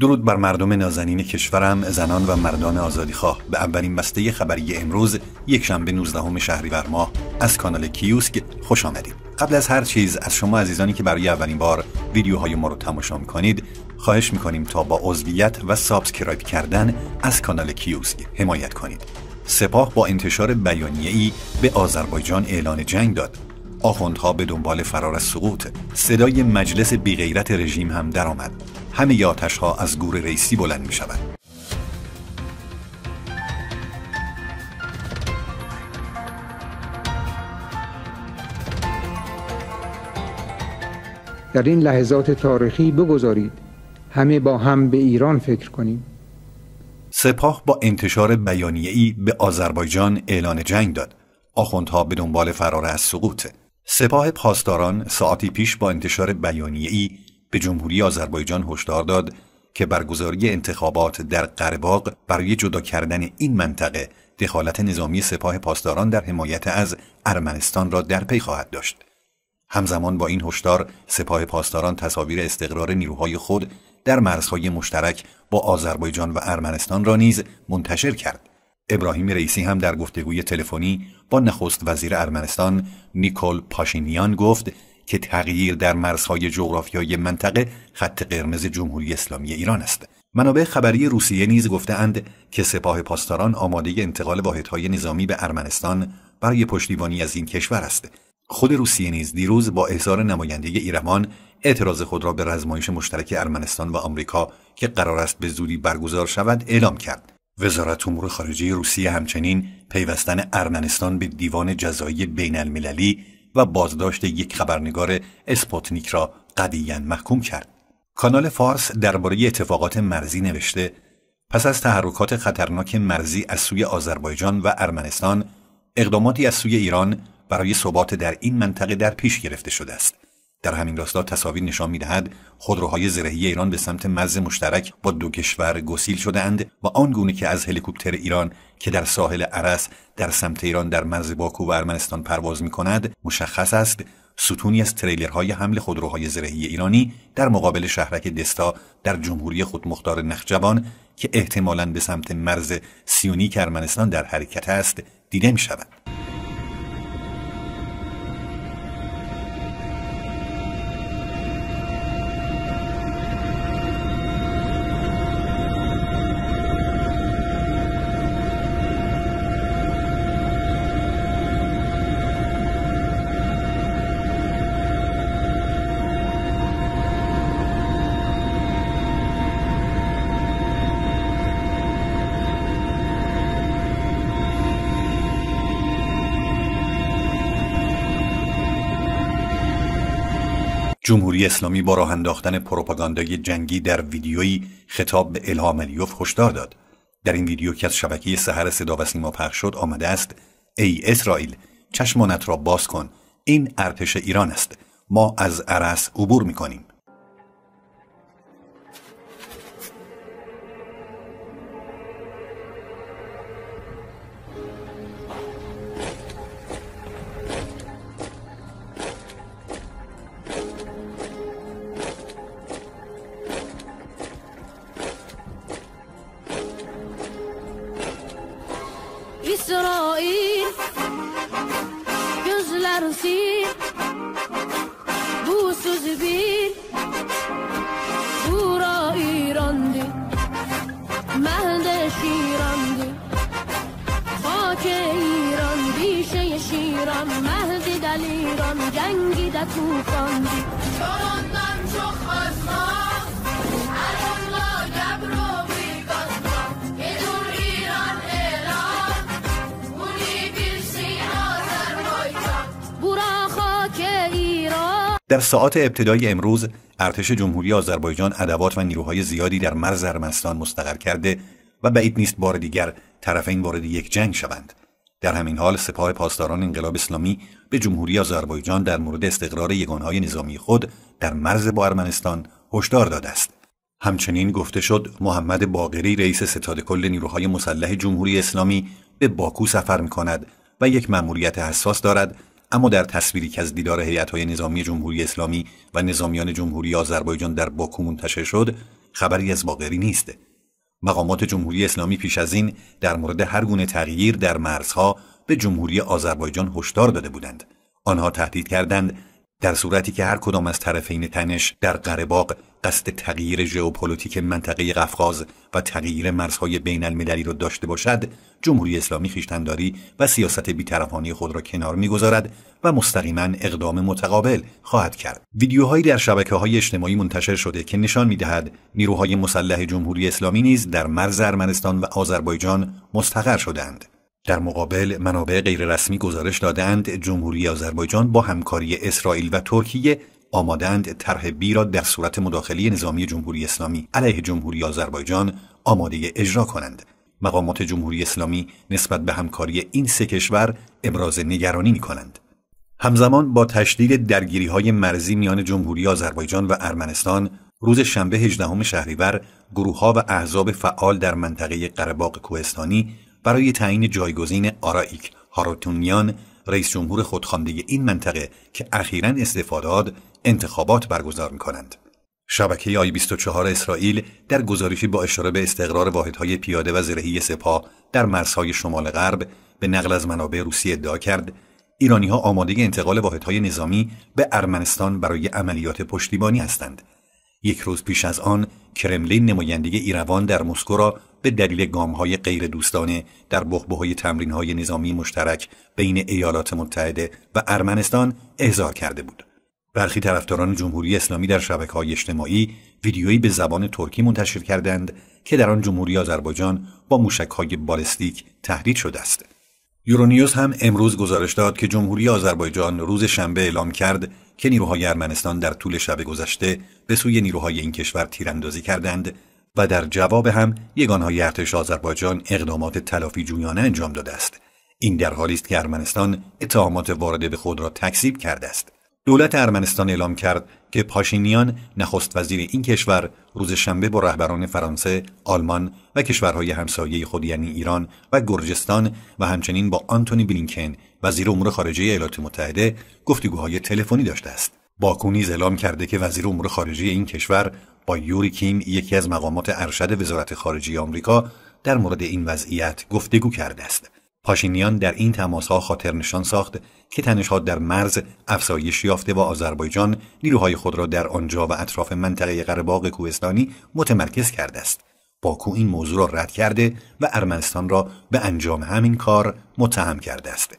درود بر مردم نازنین کشورم زنان و مردان آزادیخواه به اولین بسته خبری امروز یک شنبه 19 شهریور ماه از کانال کیوسک خوش آمدید قبل از هر چیز از شما عزیزانی که برای اولین بار ویدیوهای ما رو تماشا میکنید خواهش میکنیم تا با عضویت و سابسکرایب کردن از کانال کیوسک حمایت کنید سپاه با انتشار ای به آذربایجان اعلان جنگ داد آخوندها به دنبال فرار از سقوط، صدای مجلس بیغیرت رژیم هم درآمد همه آتش ها از گور رئیسی بلند می شود در این لحظات تاریخی بگذارید همه با هم به ایران فکر کنیم سپاه با انتشار بیانیه‌ای به آذربایجان اعلان جنگ داد آخوندها به دنبال فرار از سقوطه سپاه پاسداران ساعتی پیش با انتشار ای به جمهوری آذربایجان هشدار داد که برگزاری انتخابات در قرباق برای جدا کردن این منطقه دخالت نظامی سپاه پاسداران در حمایت از ارمنستان را در پی خواهد داشت. همزمان با این هشدار سپاه پاسداران تصاویر استقرار نیروهای خود در مرزهای مشترک با آذربایجان و ارمنستان را نیز منتشر کرد. ابراهیم رئیسی هم در گفتگوی تلفنی با نخست وزیر ارمنستان نیکول پاشینیان گفت که تغییر در مرزهای جغرافیایی منطقه خط قرمز جمهوری اسلامی ایران است. منابع خبری روسیه نیز گفتهاند که سپاه پاسداران آماده انتقال واحدهای نظامی به ارمنستان برای پشتیبانی از این کشور است. خود روسیه نیز دیروز با احضار نماینده ایرمان اعتراض خود را به رزمایش مشترک ارمنستان و آمریکا که قرار است به زودی برگزار شود اعلام کرد. وزارت امور خارجه روسیه همچنین پیوستن ارمنستان به دیوان جزایی بین المللی و بازداشت یک خبرنگار اسپوتنیک را قدیین محکوم کرد. کانال فارس درباره اتفاقات مرزی نوشته پس از تحرکات خطرناک مرزی از سوی آذربایجان و ارمنستان اقداماتی از سوی ایران برای ثبات در این منطقه در پیش گرفته شده است. در همین راستا تصاویر نشان میدهد خودروهای زرهی ایران به سمت مرز مشترک با دو کشور گسیل شدهاند و آنگونه که از هلیکوپتر ایران که در ساحل عرس در سمت ایران در مرز باکو و ارمنستان پرواز می کند مشخص است ستونی از تریلرهای حمل خودروهای زرهی ایرانی در مقابل شهرک دستا در جمهوری خودمختار نخجوان که احتمالاً به سمت مرز سیونی که ارمنستان در حرکت است دیده می شود. جمهوری اسلامی با راه انداختن پروپاگاندای جنگی در ویدیویی خطاب به الهام علیوف هشدار داد در این ویدیو که از شبکه سحر صدا و سیما پخش شد آمده است ای اسرائیل چشمانت را باز کن این ارتش ایران است ما از عرس عبور میکنیم در ساعات ابتدای امروز ارتش جمهوری آذربایجان ادوات و نیروهای زیادی در مرز ارمنستان مستقر کرده و بعید نیست بار دیگر طرفین وارد یک جنگ شوند در همین حال سپاه پاسداران انقلاب اسلامی به جمهوری آذربایجان در مورد استقرار یگانهای نظامی خود در مرز با ارمنستان هشدار داده است همچنین گفته شد محمد باقری رئیس ستاد کل نیروهای مسلح جمهوری اسلامی به باکو سفر می کند و یک مأموریت حساس دارد اما در تصویری که از دیدار هیئت‌های نظامی جمهوری اسلامی و نظامیان جمهوری آذربایجان در باکو منتشر شد خبری از باقری نیست مقامات جمهوری اسلامی پیش از این در مورد هر گونه تغییر در مرزها به جمهوری آذربایجان هشدار داده بودند آنها تهدید کردند در صورتی که هر کدام از طرفین تنش در قرهباغ قصد تغییر ژئوپلیتیک منطقه قفقاز و تغییر مرزهای بین المللی را داشته باشد جمهوری اسلامی خیشتنداری و سیاست بیطرفانه خود را کنار میگذارد و مستقیما اقدام متقابل خواهد کرد ویدیوهایی در شبکه های اجتماعی منتشر شده که نشان میدهد نیروهای مسلح جمهوری اسلامی نیز در مرز ارمنستان و آذربایجان مستقر شدند در مقابل منابع غیررسمی گزارش دادند جمهوری آذربایجان با همکاری اسرائیل و ترکیه آمادند طرح بی را در صورت مداخله نظامی جمهوری اسلامی علیه جمهوری آذربایجان آماده اجرا کنند مقامات جمهوری اسلامی نسبت به همکاری این سه کشور ابراز نگرانی می کنند. همزمان با تشدید درگیری های مرزی میان جمهوری آذربایجان و ارمنستان روز شنبه 18 شهریور گروهها و احزاب فعال در منطقه قرباق کوهستانی برای تعیین جایگزین آرائیک هاروتونیان رئیس جمهور خودخوانده این منطقه که اخیرا استفاده انتخابات برگزار می شبکه آی 24 اسرائیل در گزارشی با اشاره به استقرار واحدهای پیاده و زرهی سپاه در مرزهای شمال غرب به نقل از منابع روسی ادعا کرد ایرانی ها آماده انتقال واحدهای نظامی به ارمنستان برای عملیات پشتیبانی هستند. یک روز پیش از آن کرملین نماینده ایروان در مسکو را به دلیل های غیر دوستانه در بخبه های تمرین های نظامی مشترک بین ایالات متحده و ارمنستان احضار کرده بود. برخی طرفداران جمهوری اسلامی در شبکه های اجتماعی ویدیویی به زبان ترکی منتشر کردند که در آن جمهوری آذربایجان با موشک های بالستیک تهدید شده است. یورونیوس هم امروز گزارش داد که جمهوری آذربایجان روز شنبه اعلام کرد که نیروهای ارمنستان در طول شب گذشته به سوی نیروهای این کشور تیراندازی کردند و در جواب هم یگانهای ارتش آذربایجان اقدامات تلافی جویانه انجام داده است این در حالی است که ارمنستان اتهامات وارده به خود را تکذیب کرده است دولت ارمنستان اعلام کرد که پاشینیان نخست وزیر این کشور روز شنبه با رهبران فرانسه، آلمان و کشورهای همسایه خود یعنی ایران و گرجستان و همچنین با آنتونی بلینکن وزیر امور خارجه ایالات متحده گفتگوهای تلفنی داشته است. باکو نیز اعلام کرده که وزیر امور خارجه این کشور با یوری کیم یکی از مقامات ارشد وزارت خارجه آمریکا در مورد این وضعیت گفتگو کرده است. پاشینیان در این ها خاطر نشان ساخت که تنشها در مرز افزایش یافته و آذربایجان نیروهای خود را در آنجا و اطراف منطقه قرباق کوهستانی متمرکز کرده است. باکو این موضوع را رد کرده و ارمنستان را به انجام همین کار متهم کرده است.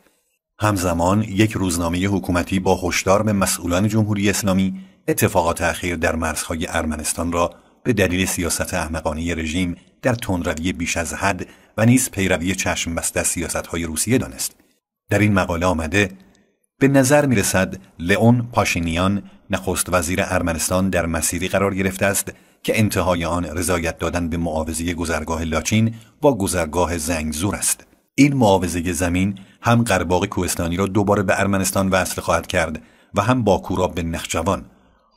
همزمان یک روزنامه حکومتی با هشدار به مسئولان جمهوری اسلامی اتفاقات اخیر در مرزهای ارمنستان را به دلیل سیاست احمقانه رژیم در تندروی بیش از حد و نیز پیروی چشم بسته سیاستهای روسیه دانست در این مقاله آمده به نظر میرسد لئون پاشینیان نخست وزیر ارمنستان در مسیری قرار گرفته است که انتهای آن رضایت دادن به معاوضه گذرگاه لاچین با گذرگاه زنگزور است این معاوضه زمین هم قرباق کوهستانی را دوباره به ارمنستان وصل خواهد کرد و هم باکو را به نخجوان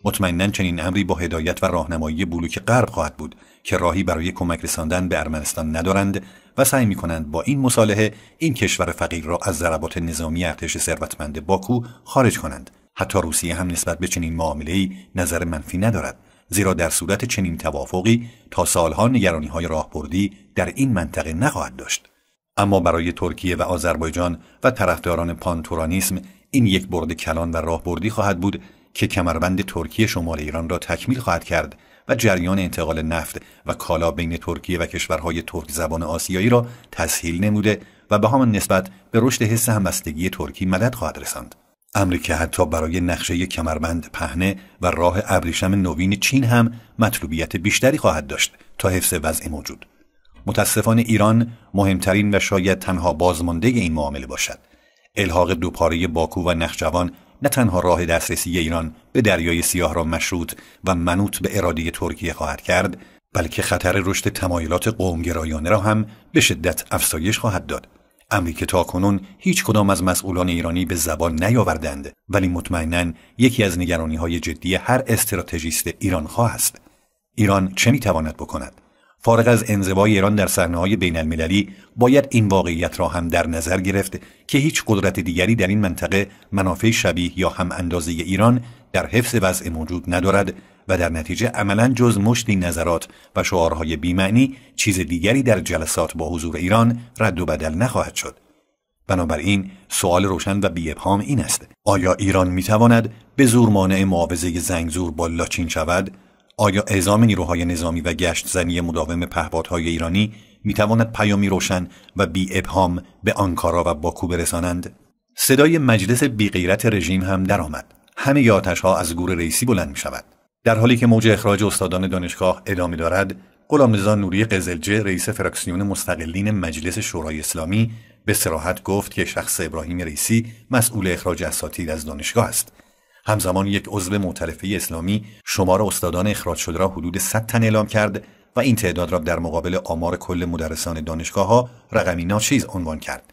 مطمئنا چنین امری با هدایت و راهنمایی بلوک غرب خواهد بود که راهی برای کمک رساندن به ارمنستان ندارند و سعی می کنند با این مصالحه این کشور فقیر را از ضربات نظامی ارتش ثروتمند باکو خارج کنند حتی روسیه هم نسبت به چنین معامله‌ای نظر منفی ندارد زیرا در صورت چنین توافقی تا سالها نگرانی های راهبردی در این منطقه نخواهد داشت اما برای ترکیه و آذربایجان و طرفداران پانتورانیسم این یک برد کلان و راهبردی خواهد بود که کمربند ترکیه شمال ایران را تکمیل خواهد کرد و جریان انتقال نفت و کالا بین ترکیه و کشورهای ترک زبان آسیایی را تسهیل نموده و به همان نسبت به رشد حس همبستگی ترکی مدد خواهد رساند امری که حتی برای نقشه کمربند پهنه و راه ابریشم نوین چین هم مطلوبیت بیشتری خواهد داشت تا حفظ وضع موجود متاسفانه ایران مهمترین و شاید تنها بازمانده این معامله باشد الحاق دوپاره باکو و نخجوان نه تنها راه دسترسی ایران به دریای سیاه را مشروط و منوط به اراده ترکیه خواهد کرد بلکه خطر رشد تمایلات قومگرایانه را هم به شدت افزایش خواهد داد امری که تاکنون هیچ کدام از مسئولان ایرانی به زبان نیاوردند ولی مطمئنا یکی از نگرانی های جدی هر استراتژیست ایران خواه است ایران چه میتواند بکند فارغ از انزوای ایران در صحنه های بین المللی باید این واقعیت را هم در نظر گرفت که هیچ قدرت دیگری در این منطقه منافع شبیه یا هم اندازه ایران در حفظ وضع موجود ندارد و در نتیجه عملا جز مشتی نظرات و شعارهای بیمعنی چیز دیگری در جلسات با حضور ایران رد و بدل نخواهد شد. بنابراین سوال روشن و بیابهام این است آیا ایران میتواند به زور مانع معاوضه زنگزور با لاچین شود آیا اعزام نیروهای نظامی و گشت زنی مداوم پهپادهای ایرانی میتواند پیامی روشن و بی ابهام به آنکارا و باکو برسانند؟ صدای مجلس بیغیرت رژیم هم درآمد. همه ها از گور رئیسی بلند می شود. در حالی که موج اخراج استادان دانشگاه ادامه دارد، غلامرضا نوری قزلجه رئیس فراکسیون مستقلین مجلس شورای اسلامی به سراحت گفت که شخص ابراهیم رئیسی مسئول اخراج اساتید از دانشگاه است همزمان یک عضو معترفه اسلامی شمار استادان اخراج شده را حدود 100 تن اعلام کرد و این تعداد را در مقابل آمار کل مدرسان دانشگاه ها رقمی ناچیز عنوان کرد.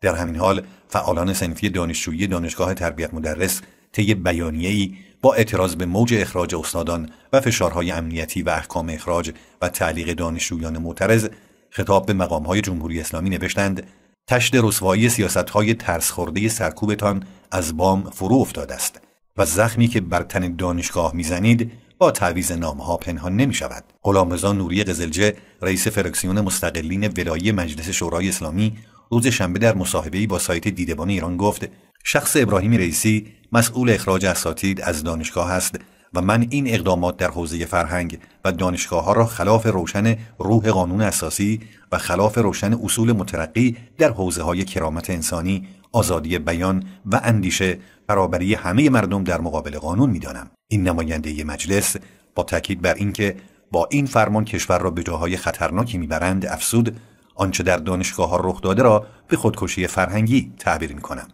در همین حال فعالان سنفی دانشجویی دانشگاه تربیت مدرس طی ای با اعتراض به موج اخراج استادان و فشارهای امنیتی و احکام اخراج و تعلیق دانشجویان معترض خطاب به مقامهای جمهوری اسلامی نوشتند تشد رسوایی های ترس خورده سرکوبتان از بام فرو افتاده است و زخمی که بر تن دانشگاه میزنید با تعویز ها پنهان نمی شود. غلامرضا نوری قزلجه رئیس فرکسیون مستقلین ولایی مجلس شورای اسلامی روز شنبه در مصاحبه‌ای با سایت دیدبان ایران گفت شخص ابراهیم رئیسی مسئول اخراج اساتید از دانشگاه است و من این اقدامات در حوزه فرهنگ و دانشگاه ها را خلاف روشن روح قانون اساسی و خلاف روشن اصول مترقی در حوزه های کرامت انسانی، آزادی بیان و اندیشه برابری همه مردم در مقابل قانون می دانم. این نماینده مجلس با تاکید بر اینکه با این فرمان کشور را به جاهای خطرناکی میبرند افسود آنچه در دانشگاه ها رخ داده را به خودکشی فرهنگی تعبیر می کنم.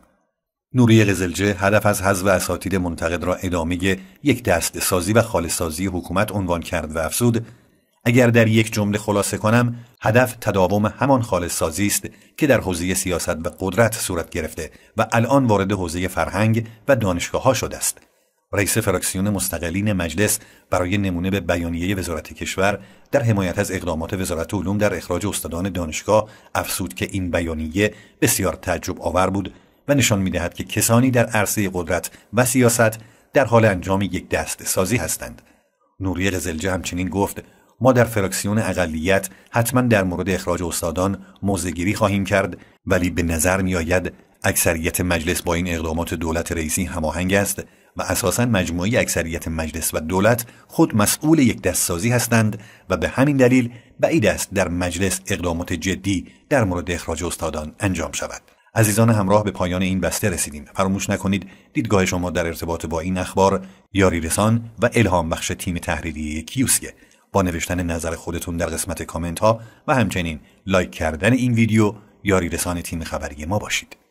نوری قزلجه هدف از حذف اساتید منتقد را ادامه یک دست سازی و خالصسازی حکومت عنوان کرد و افزود اگر در یک جمله خلاصه کنم هدف تداوم همان خالصسازی است که در حوزه سیاست و قدرت صورت گرفته و الان وارد حوزه فرهنگ و دانشگاه ها شده است رئیس فراکسیون مستقلین مجلس برای نمونه به بیانیه وزارت کشور در حمایت از اقدامات وزارت علوم در اخراج استادان دانشگاه افسود که این بیانیه بسیار تعجب آور بود و نشان دهد که کسانی در عرصه قدرت و سیاست در حال انجام یک دست سازی هستند نوری قزلجه همچنین گفت ما در فراکسیون اقلیت حتما در مورد اخراج استادان موزگیری خواهیم کرد ولی به نظر آید اکثریت مجلس با این اقدامات دولت رئیسی هماهنگ است و اساسا مجموعه اکثریت مجلس و دولت خود مسئول یک دستسازی هستند و به همین دلیل بعید است در مجلس اقدامات جدی در مورد اخراج استادان انجام شود. عزیزان همراه به پایان این بسته رسیدیم فراموش نکنید دیدگاه شما در ارتباط با این اخبار یاری رسان و الهام بخش تیم تحریری کیوسکه با نوشتن نظر خودتون در قسمت کامنت ها و همچنین لایک کردن این ویدیو یاری رسان تیم خبری ما باشید